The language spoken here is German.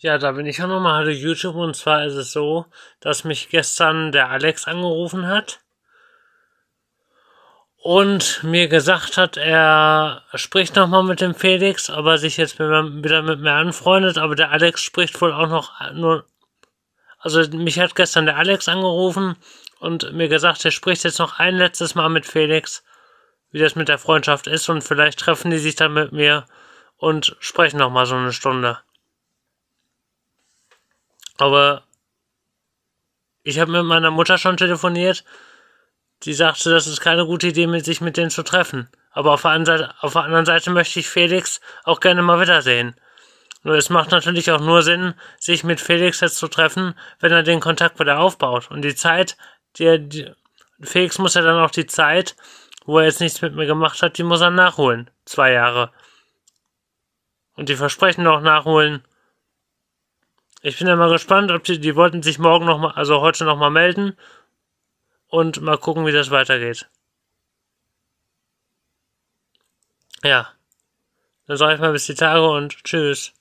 Ja, da bin ich auch nochmal Hallo YouTube und zwar ist es so, dass mich gestern der Alex angerufen hat und mir gesagt hat, er spricht nochmal mit dem Felix, aber sich jetzt wieder mit mir anfreundet, aber der Alex spricht wohl auch noch nur. Also mich hat gestern der Alex angerufen und mir gesagt, er spricht jetzt noch ein letztes Mal mit Felix, wie das mit der Freundschaft ist und vielleicht treffen die sich dann mit mir und sprechen nochmal so eine Stunde. Aber ich habe mit meiner Mutter schon telefoniert. Die sagte, das ist keine gute Idee, sich mit denen zu treffen. Aber auf der, Seite, auf der anderen Seite möchte ich Felix auch gerne mal wiedersehen. Nur es macht natürlich auch nur Sinn, sich mit Felix jetzt zu treffen, wenn er den Kontakt wieder aufbaut. Und die Zeit, der die Felix muss ja dann auch die Zeit, wo er jetzt nichts mit mir gemacht hat, die muss er nachholen. Zwei Jahre. Und die Versprechen noch nachholen ich bin ja mal gespannt, ob die, die wollten sich morgen nochmal, also heute nochmal melden und mal gucken, wie das weitergeht. Ja. Dann sage ich mal bis die Tage und tschüss.